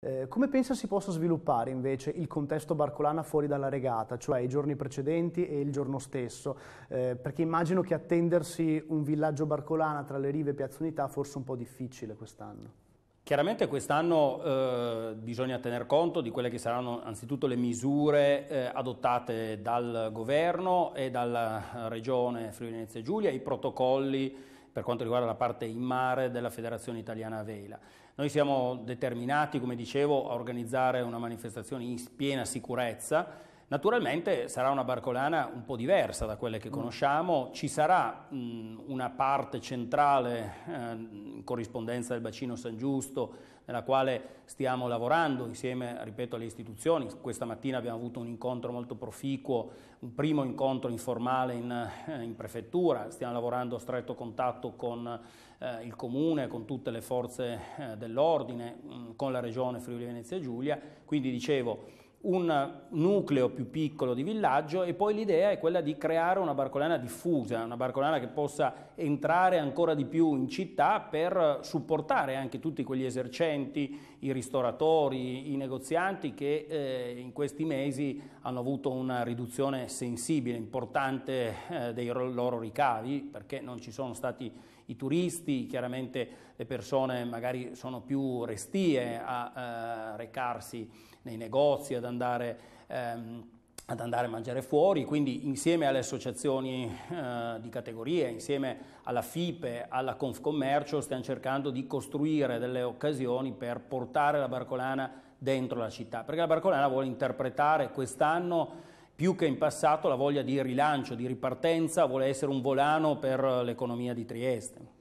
Eh, come pensa si possa sviluppare invece il contesto Barcolana fuori dalla regata, cioè i giorni precedenti e il giorno stesso? Eh, perché immagino che attendersi un villaggio Barcolana tra le rive e Piazza Unità fosse un po' difficile quest'anno. Chiaramente quest'anno eh, bisogna tener conto di quelle che saranno anzitutto le misure eh, adottate dal governo e dalla regione Friuli Venezia Giulia, i protocolli per quanto riguarda la parte in mare della Federazione Italiana Vela. Noi siamo determinati, come dicevo, a organizzare una manifestazione in piena sicurezza Naturalmente sarà una barcolana un po' diversa da quelle che mm. conosciamo, ci sarà mh, mm, una parte centrale eh, in corrispondenza del bacino San Giusto nella quale stiamo lavorando insieme, ripeto, alle istituzioni. Questa mattina abbiamo avuto un incontro molto proficuo, un primo incontro informale in, eh, in prefettura, stiamo lavorando a stretto contatto con eh, il comune, con tutte le forze eh, dell'ordine, mm, con la regione Friuli Venezia Giulia, quindi dicevo un nucleo più piccolo di villaggio e poi l'idea è quella di creare una barcolana diffusa, una barcolana che possa entrare ancora di più in città per supportare anche tutti quegli esercenti, i ristoratori, i negozianti che eh, in questi mesi hanno avuto una riduzione sensibile, importante eh, dei loro ricavi perché non ci sono stati i turisti, chiaramente le persone magari sono più restie a eh, recarsi nei negozi, ad andare, ehm, ad andare a mangiare fuori, quindi insieme alle associazioni eh, di categoria, insieme alla FIPE, alla Confcommercio, stiamo cercando di costruire delle occasioni per portare la Barcolana dentro la città, perché la Barcolana vuole interpretare quest'anno più che in passato la voglia di rilancio, di ripartenza, vuole essere un volano per l'economia di Trieste.